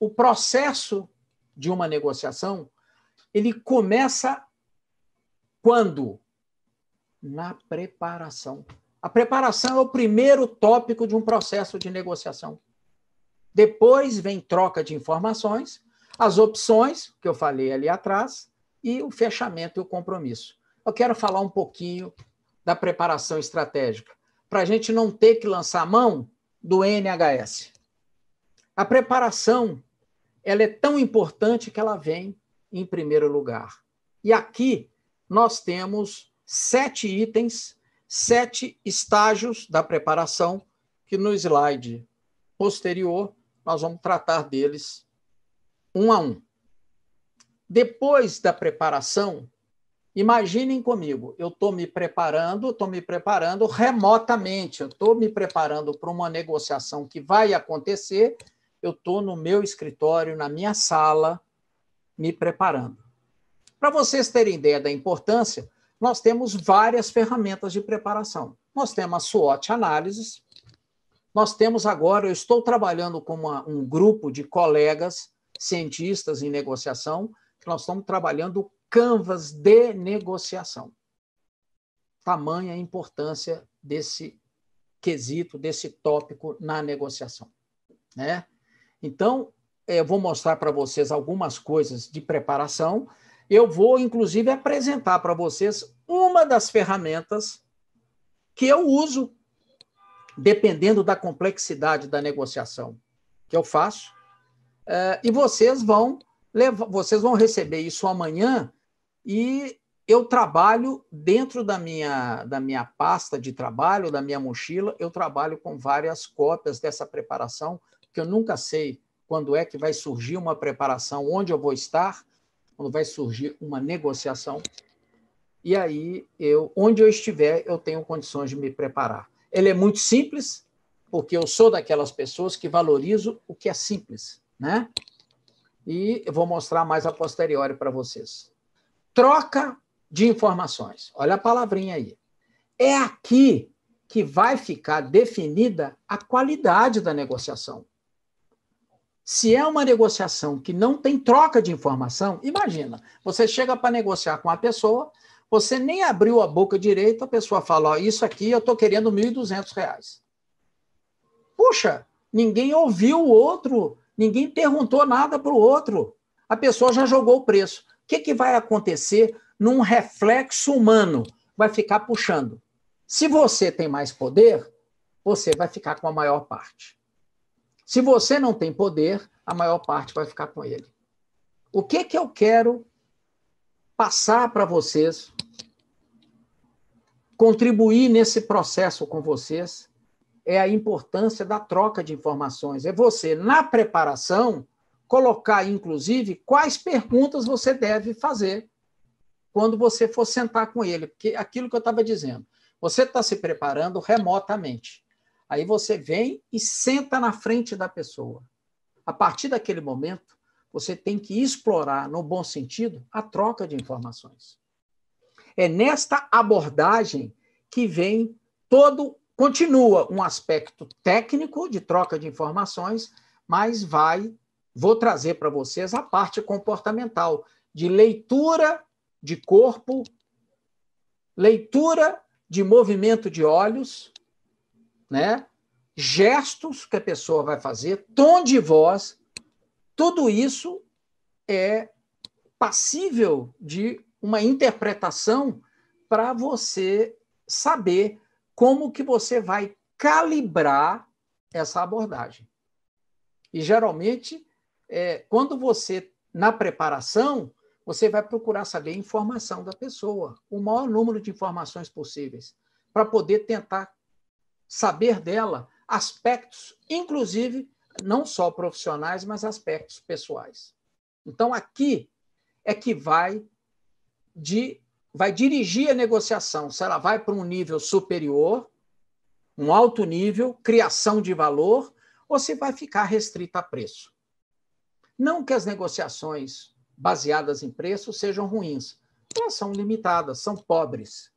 o processo de uma negociação ele começa quando? Na preparação. A preparação é o primeiro tópico de um processo de negociação. Depois vem troca de informações, as opções, que eu falei ali atrás, e o fechamento e o compromisso. Eu quero falar um pouquinho da preparação estratégica, para a gente não ter que lançar mão do NHS. A preparação ela é tão importante que ela vem em primeiro lugar. E aqui nós temos sete itens, sete estágios da preparação, que no slide posterior nós vamos tratar deles um a um. Depois da preparação, imaginem comigo, eu estou me preparando, estou me preparando remotamente, eu estou me preparando para uma negociação que vai acontecer eu estou no meu escritório, na minha sala, me preparando. Para vocês terem ideia da importância, nós temos várias ferramentas de preparação. Nós temos a SWOT análises, nós temos agora, eu estou trabalhando com uma, um grupo de colegas cientistas em negociação, que nós estamos trabalhando canvas de negociação. Tamanha a importância desse quesito, desse tópico na negociação. Né? Então, eh, eu vou mostrar para vocês algumas coisas de preparação. Eu vou, inclusive, apresentar para vocês uma das ferramentas que eu uso, dependendo da complexidade da negociação que eu faço. Eh, e vocês vão levar, vocês vão receber isso amanhã e eu trabalho dentro da minha, da minha pasta de trabalho, da minha mochila, eu trabalho com várias cópias dessa preparação que eu nunca sei quando é que vai surgir uma preparação, onde eu vou estar, quando vai surgir uma negociação. E aí, eu, onde eu estiver, eu tenho condições de me preparar. Ele é muito simples, porque eu sou daquelas pessoas que valorizo o que é simples, né? E eu vou mostrar mais a posteriori para vocês. Troca de informações. Olha a palavrinha aí. É aqui que vai ficar definida a qualidade da negociação. Se é uma negociação que não tem troca de informação, imagina, você chega para negociar com a pessoa, você nem abriu a boca direita, a pessoa fala, ó, isso aqui eu estou querendo R$ 1.200. Puxa, ninguém ouviu o outro, ninguém perguntou nada para o outro. A pessoa já jogou o preço. O que, que vai acontecer num reflexo humano? Vai ficar puxando. Se você tem mais poder, você vai ficar com a maior parte. Se você não tem poder, a maior parte vai ficar com ele. O que que eu quero passar para vocês, contribuir nesse processo com vocês, é a importância da troca de informações. É você, na preparação, colocar, inclusive, quais perguntas você deve fazer quando você for sentar com ele. Porque aquilo que eu estava dizendo, você está se preparando remotamente. Aí você vem e senta na frente da pessoa. A partir daquele momento, você tem que explorar, no bom sentido, a troca de informações. É nesta abordagem que vem todo, continua um aspecto técnico de troca de informações, mas vai, vou trazer para vocês a parte comportamental, de leitura de corpo, leitura de movimento de olhos, né? gestos que a pessoa vai fazer, tom de voz, tudo isso é passível de uma interpretação para você saber como que você vai calibrar essa abordagem. E geralmente, é, quando você na preparação, você vai procurar saber a informação da pessoa, o maior número de informações possíveis, para poder tentar saber dela aspectos, inclusive não só profissionais, mas aspectos pessoais. Então aqui é que vai de vai dirigir a negociação, se ela vai para um nível superior, um alto nível, criação de valor, ou se vai ficar restrita a preço. Não que as negociações baseadas em preço sejam ruins, elas são limitadas, são pobres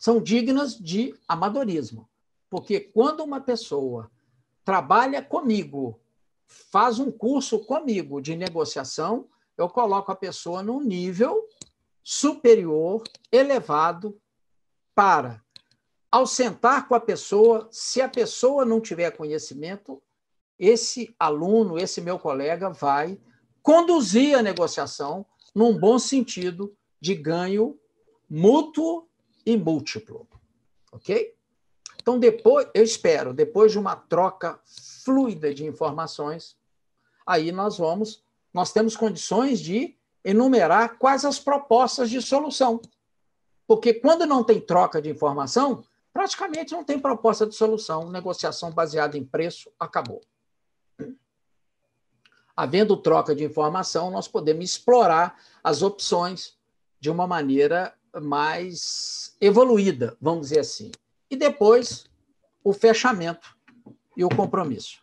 são dignas de amadorismo. Porque quando uma pessoa trabalha comigo, faz um curso comigo de negociação, eu coloco a pessoa num nível superior, elevado, para, ao sentar com a pessoa, se a pessoa não tiver conhecimento, esse aluno, esse meu colega, vai conduzir a negociação num bom sentido de ganho mútuo e múltiplo. Ok? Então, depois, eu espero, depois de uma troca fluida de informações, aí nós vamos, nós temos condições de enumerar quais as propostas de solução. Porque quando não tem troca de informação, praticamente não tem proposta de solução. Negociação baseada em preço acabou. Havendo troca de informação, nós podemos explorar as opções de uma maneira mais evoluída, vamos dizer assim. E depois, o fechamento e o compromisso.